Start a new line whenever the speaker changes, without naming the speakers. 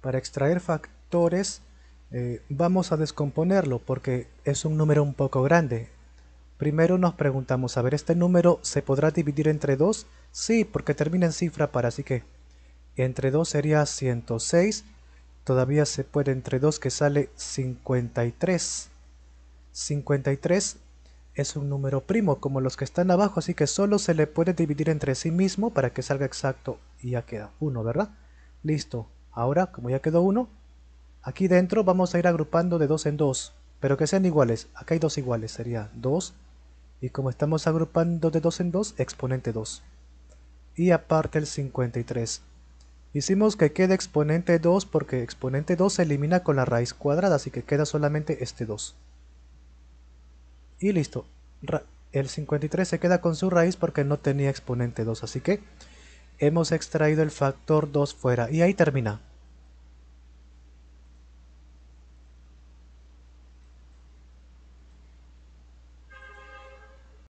Para extraer factores eh, vamos a descomponerlo porque es un número un poco grande. Primero nos preguntamos, a ver, ¿este número se podrá dividir entre 2? Sí, porque termina en cifra para, así que entre 2 sería 106. Todavía se puede entre 2 que sale 53. 53 es un número primo, como los que están abajo, así que solo se le puede dividir entre sí mismo para que salga exacto. Y ya queda 1, ¿verdad? Listo. Ahora, como ya quedó 1, aquí dentro vamos a ir agrupando de 2 en 2, pero que sean iguales. Acá hay dos iguales, sería 2. Y como estamos agrupando de 2 en 2, exponente 2. Y aparte el 53. Hicimos que quede exponente 2 porque exponente 2 se elimina con la raíz cuadrada, así que queda solamente este 2. Y listo. el 53 se queda con su raíz porque no tenía exponente 2, así que hemos extraído el factor 2 fuera y ahí termina.